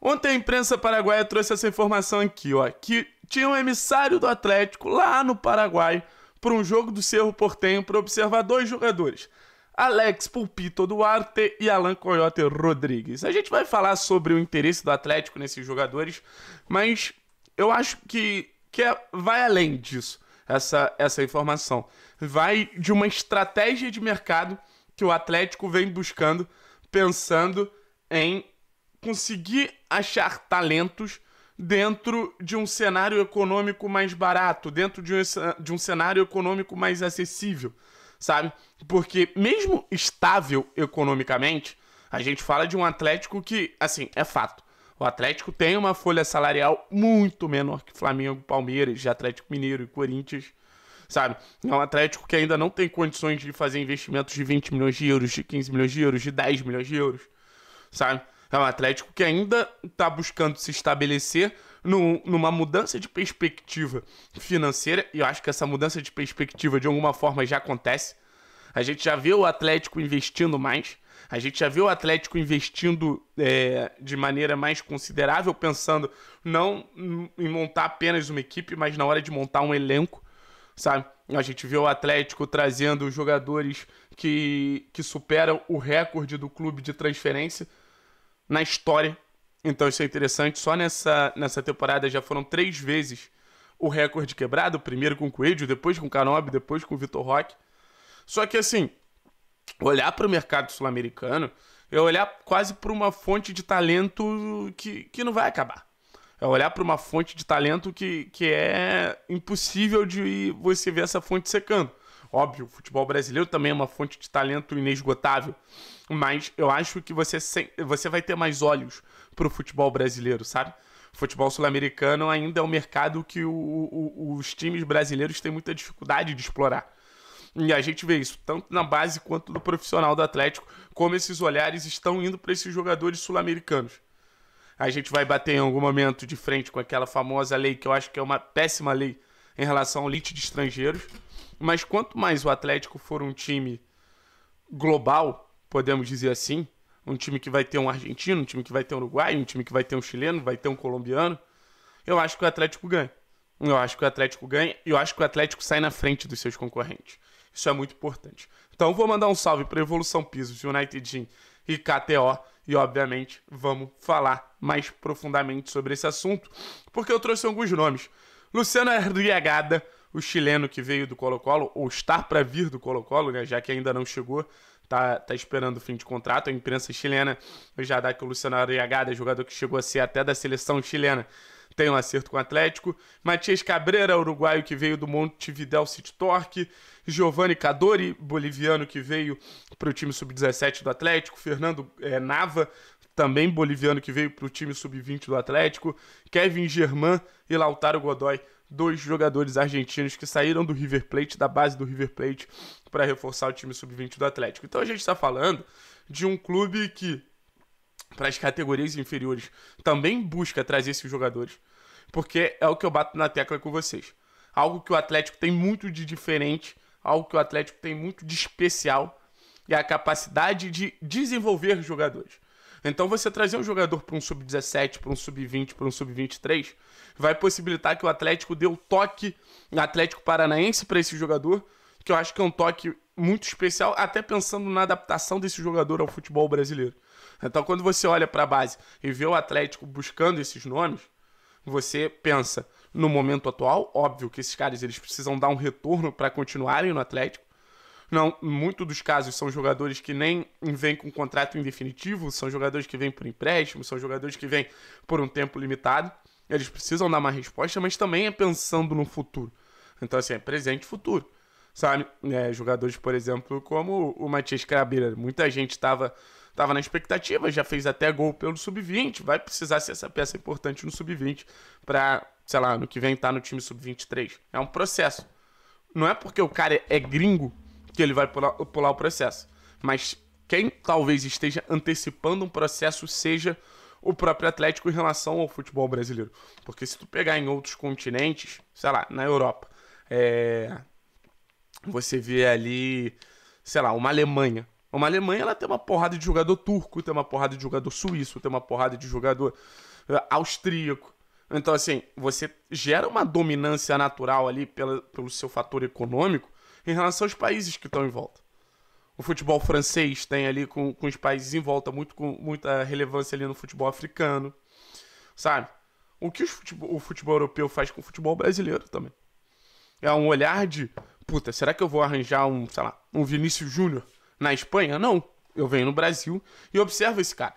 Ontem a imprensa paraguaia trouxe essa informação aqui, ó, que tinha um emissário do Atlético lá no Paraguai para um jogo do Cerro Portenho para observar dois jogadores. Alex Pulpito Duarte e Alan Coyote Rodrigues. A gente vai falar sobre o interesse do Atlético nesses jogadores, mas eu acho que, que é, vai além disso, essa, essa informação. Vai de uma estratégia de mercado que o Atlético vem buscando, pensando em conseguir achar talentos dentro de um cenário econômico mais barato, dentro de um, de um cenário econômico mais acessível, sabe? Porque mesmo estável economicamente, a gente fala de um Atlético que, assim, é fato. O Atlético tem uma folha salarial muito menor que Flamengo, Palmeiras, Atlético Mineiro e Corinthians, sabe? É um Atlético que ainda não tem condições de fazer investimentos de 20 milhões de euros, de 15 milhões de euros, de 10 milhões de euros, sabe? É um Atlético que ainda está buscando se estabelecer no, numa mudança de perspectiva financeira, e eu acho que essa mudança de perspectiva de alguma forma já acontece. A gente já vê o Atlético investindo mais, a gente já vê o Atlético investindo é, de maneira mais considerável, pensando não em montar apenas uma equipe, mas na hora de montar um elenco, sabe? A gente vê o Atlético trazendo jogadores que, que superam o recorde do clube de transferência na história. Então isso é interessante. Só nessa, nessa temporada já foram três vezes o recorde quebrado. Primeiro com o Coelho, depois com o Canobi, depois com o Vitor Roque. Só que assim, olhar para o mercado sul-americano é olhar quase para uma fonte de talento que, que não vai acabar. É olhar para uma fonte de talento que, que é impossível de você ver essa fonte secando. Óbvio, o futebol brasileiro também é uma fonte de talento inesgotável, mas eu acho que você, se... você vai ter mais olhos para o futebol brasileiro, sabe? O futebol sul-americano ainda é um mercado que o, o, os times brasileiros têm muita dificuldade de explorar. E a gente vê isso tanto na base quanto no profissional do Atlético, como esses olhares estão indo para esses jogadores sul-americanos. A gente vai bater em algum momento de frente com aquela famosa lei que eu acho que é uma péssima lei em relação ao elite de estrangeiros mas quanto mais o Atlético for um time global, podemos dizer assim, um time que vai ter um argentino, um time que vai ter um uruguaio, um time que vai ter um chileno, vai ter um colombiano, eu acho que o Atlético ganha. Eu acho que o Atlético ganha e eu acho que o Atlético sai na frente dos seus concorrentes. Isso é muito importante. Então vou mandar um salve para Evolução Pisos, United Gym e KTO e obviamente vamos falar mais profundamente sobre esse assunto, porque eu trouxe alguns nomes. Luciano Arriagada, o chileno que veio do Colo-Colo, ou estar para vir do Colo-Colo, né, já que ainda não chegou, tá, tá esperando o fim de contrato. A imprensa chilena já dá que o Luciano Arriagada, jogador que chegou a ser até da seleção chilena, tem um acerto com o Atlético. Matias Cabreira, uruguaio, que veio do Montevideo City Torque. Giovanni Cadori, boliviano, que veio para o time sub-17 do Atlético. Fernando é, Nava, também boliviano, que veio para o time sub-20 do Atlético. Kevin Germán e Lautaro Godoy, dois jogadores argentinos que saíram do River Plate, da base do River Plate, para reforçar o time sub-20 do Atlético. Então a gente está falando de um clube que, para as categorias inferiores, também busca trazer esses jogadores, porque é o que eu bato na tecla com vocês. Algo que o Atlético tem muito de diferente, algo que o Atlético tem muito de especial, é a capacidade de desenvolver jogadores. Então você trazer um jogador para um sub-17, para um sub-20, para um sub-23, vai possibilitar que o Atlético dê o um toque Atlético Paranaense para esse jogador, que eu acho que é um toque muito especial, até pensando na adaptação desse jogador ao futebol brasileiro. Então quando você olha para a base e vê o Atlético buscando esses nomes, você pensa, no momento atual, óbvio que esses caras eles precisam dar um retorno para continuarem no Atlético, não, muito dos casos são jogadores que nem vêm com contrato indefinitivo, são jogadores que vêm por empréstimo, são jogadores que vêm por um tempo limitado. Eles precisam dar uma resposta, mas também é pensando no futuro. Então, assim, é presente e futuro. Sabe? É, jogadores, por exemplo, como o Matias Crabeira. Muita gente estava tava na expectativa, já fez até gol pelo sub-20. Vai precisar ser essa peça importante no sub-20 para, sei lá, no que vem estar tá no time sub-23. É um processo. Não é porque o cara é gringo que ele vai pular, pular o processo. Mas quem talvez esteja antecipando um processo seja o próprio Atlético em relação ao futebol brasileiro. Porque se tu pegar em outros continentes, sei lá, na Europa, é... você vê ali, sei lá, uma Alemanha. Uma Alemanha ela tem uma porrada de jogador turco, tem uma porrada de jogador suíço, tem uma porrada de jogador eh, austríaco. Então, assim, você gera uma dominância natural ali pela, pelo seu fator econômico em relação aos países que estão em volta. O futebol francês tem ali com, com os países em volta muito, com muita relevância ali no futebol africano, sabe? O que futebol, o futebol europeu faz com o futebol brasileiro também. É um olhar de, puta, será que eu vou arranjar um, sei lá, um Vinícius Júnior na Espanha? Não. Eu venho no Brasil e observo esse cara.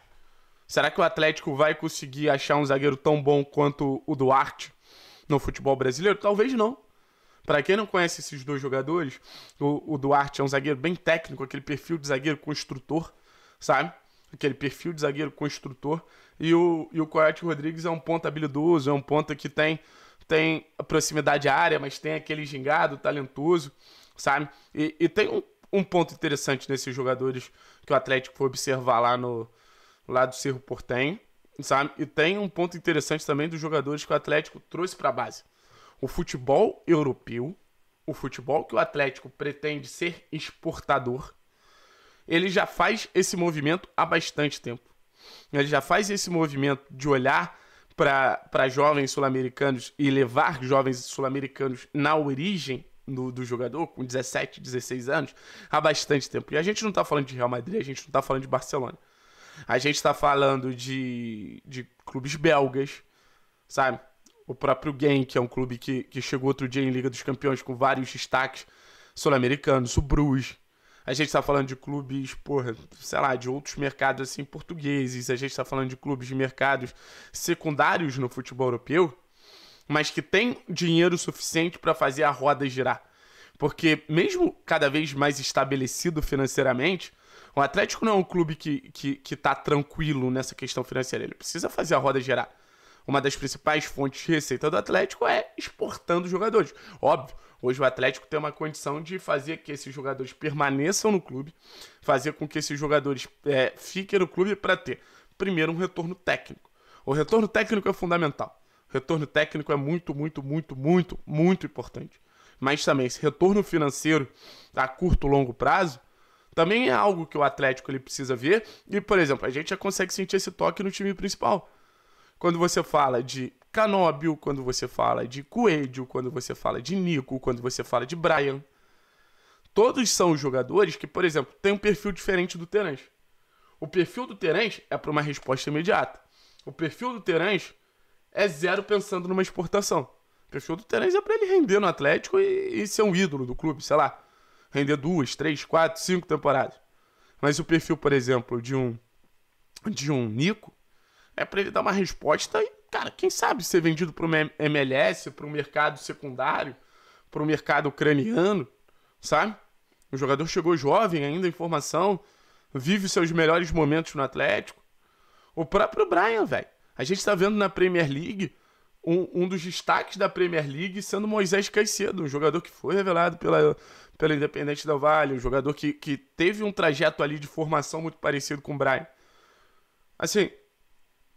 Será que o Atlético vai conseguir achar um zagueiro tão bom quanto o Duarte no futebol brasileiro? Talvez não. Para quem não conhece esses dois jogadores, o, o, Duarte é um zagueiro bem técnico, aquele perfil de zagueiro construtor, sabe? Aquele perfil de zagueiro construtor. E o, e o Coyote Rodrigues é um ponta habilidoso, é um ponta que tem, tem proximidade à área, mas tem aquele gingado talentoso, sabe? E, e tem um, um ponto interessante nesses jogadores que o Atlético foi observar lá no lá do Cerro Portenho, sabe? E tem um ponto interessante também dos jogadores que o Atlético trouxe para a base o futebol europeu, o futebol que o Atlético pretende ser exportador, ele já faz esse movimento há bastante tempo. Ele já faz esse movimento de olhar para jovens sul-americanos e levar jovens sul-americanos na origem do, do, jogador, com 17, 16 anos, há bastante tempo. E a gente não está falando de Real Madrid, a gente não está falando de Barcelona. A gente está falando de, de clubes belgas, sabe? o próprio Gen, que é um clube que, que chegou outro dia em Liga dos Campeões com vários destaques sul-americanos, o Bruges. A gente está falando de clubes, porra, sei lá, de outros mercados assim portugueses. A gente está falando de clubes de mercados secundários no futebol europeu, mas que tem dinheiro suficiente para fazer a roda girar. Porque mesmo cada vez mais estabelecido financeiramente, o Atlético não é um clube que, que, que tá tranquilo nessa questão financeira. Ele precisa fazer a roda girar uma das principais fontes de receita do Atlético é exportando jogadores. Óbvio, hoje o Atlético tem uma condição de fazer que esses jogadores permaneçam no clube, fazer com que esses jogadores é, fiquem no clube para ter, primeiro, um retorno técnico. O retorno técnico é fundamental. O retorno técnico é muito, muito, muito, muito, muito importante. Mas também, esse retorno financeiro a curto, longo prazo, também é algo que o Atlético ele precisa ver. E, por exemplo, a gente já consegue sentir esse toque no time principal quando você fala de Canóbio, quando você fala de Coelho, quando você fala de Nico, quando você fala de Brian. Todos são jogadores que, por exemplo, têm um perfil diferente do Terence. O perfil do Terence é para uma resposta imediata. O perfil do Terence é zero pensando numa exportação. O perfil do Terence é para ele render no Atlético e, e ser um ídolo do clube, sei lá. Render duas, três, quatro, cinco temporadas. Mas o perfil, por exemplo, de um de um Nico é para ele dar uma resposta e, cara, quem sabe ser vendido para o MLS, para o mercado secundário, para o mercado ucraniano, sabe? O jogador chegou jovem ainda em formação, vive seus melhores momentos no Atlético. O próprio Brian, velho. A gente está vendo na Premier League um, um, dos destaques da Premier League sendo Moisés Caicedo, um jogador que foi revelado pela, pela Independente da Vale, um jogador que, que teve um trajeto ali de formação muito parecido com o Brian. Assim,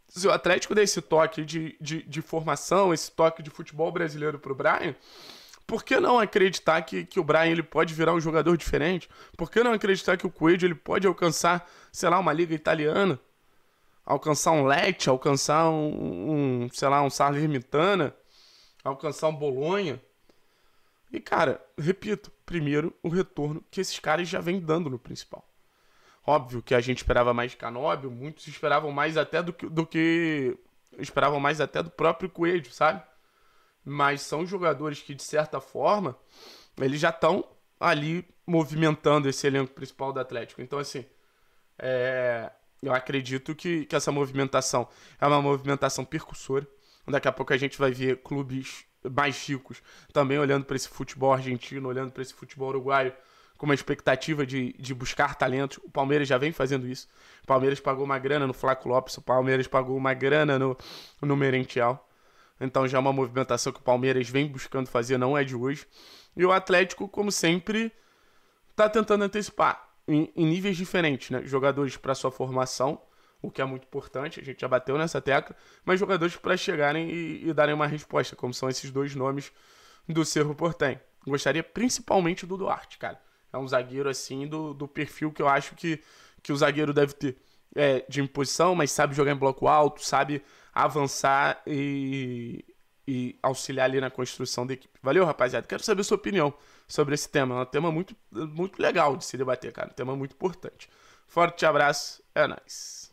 se o Atlético der esse toque de, de, de formação, esse toque de futebol brasileiro para o Brian, por que não acreditar que, que o Brian ele pode virar um jogador diferente? Por que não acreditar que o Coelho ele pode alcançar, sei lá, uma liga italiana? Alcançar um Lecce, alcançar um, um sei lá, um Salernitana, alcançar um Bolonha? E, cara, repito, primeiro o retorno que esses caras já vêm dando no principal. Óbvio que a gente esperava mais de Canóbio, muitos esperavam mais até do que, do que. Esperavam mais até do próprio Coelho, sabe? Mas são jogadores que, de certa forma, eles já estão ali movimentando esse elenco principal do Atlético. Então, assim, é... eu acredito que, que essa movimentação é uma movimentação percussora. Daqui a pouco a gente vai ver clubes mais ricos também olhando para esse futebol argentino, olhando para esse futebol uruguaio com uma expectativa de, de buscar talentos. O Palmeiras já vem fazendo isso. O Palmeiras pagou uma grana no Flaco Lopes, o Palmeiras pagou uma grana no, no Merentiel. Então já é uma movimentação que o Palmeiras vem buscando fazer, não é de hoje. E o Atlético, como sempre, está tentando antecipar em, em, níveis diferentes, né? Jogadores para sua formação, o que é muito importante, a gente já bateu nessa tecla, mas jogadores para chegarem e, e, darem uma resposta, como são esses dois nomes do Cerro Porten Gostaria principalmente do Duarte, cara. É um zagueiro, assim, do, do perfil que eu acho que, que o zagueiro deve ter é, de imposição, mas sabe jogar em bloco alto, sabe avançar e, e auxiliar ali na construção da equipe. Valeu, rapaziada. Quero saber sua opinião sobre esse tema. É um tema muito, muito legal de se debater, cara. Um tema muito importante. Forte abraço. É nóis.